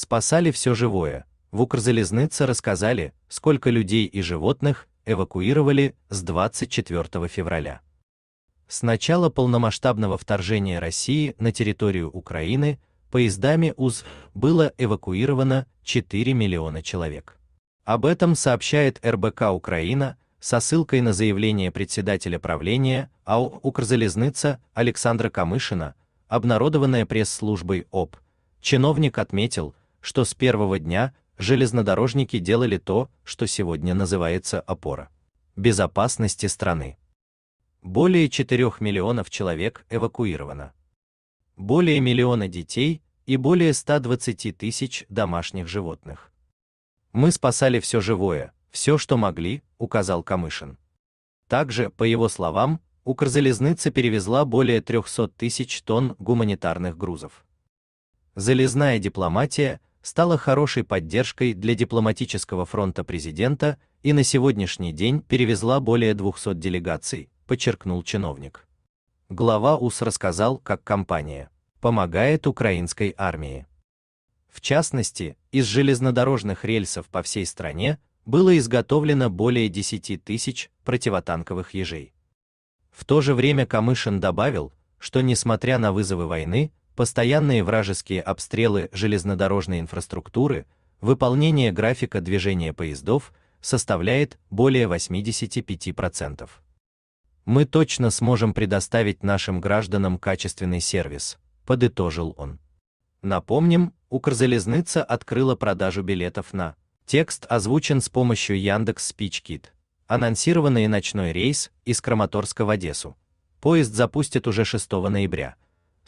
спасали все живое. В Укрзалезнице рассказали, сколько людей и животных эвакуировали с 24 февраля. С начала полномасштабного вторжения России на территорию Украины поездами УЗ было эвакуировано 4 миллиона человек. Об этом сообщает РБК Украина со ссылкой на заявление председателя правления АО «Укрзалезница» Александра Камышина, обнародованное пресс-службой ОП. Чиновник отметил, что с первого дня железнодорожники делали то, что сегодня называется опора безопасности страны. Более 4 миллионов человек эвакуировано. Более миллиона детей и более 120 тысяч домашних животных. Мы спасали все живое, все, что могли, указал Камышин. Также, по его словам, Укрзалезница перевезла более 300 тысяч тонн гуманитарных грузов. Залезная дипломатия стала хорошей поддержкой для дипломатического фронта президента и на сегодняшний день перевезла более 200 делегаций, подчеркнул чиновник. Глава УС рассказал, как компания помогает украинской армии. В частности, из железнодорожных рельсов по всей стране было изготовлено более 10 тысяч противотанковых ежей. В то же время Камышин добавил, что несмотря на вызовы войны, постоянные вражеские обстрелы железнодорожной инфраструктуры, выполнение графика движения поездов составляет более 85%. Мы точно сможем предоставить нашим гражданам качественный сервис, подытожил он. Напомним, Укрзалезница открыла продажу билетов на Текст озвучен с помощью Яндекс SpeechKit. Анонсированный ночной рейс из Краматорска в Одессу. Поезд запустят уже 6 ноября.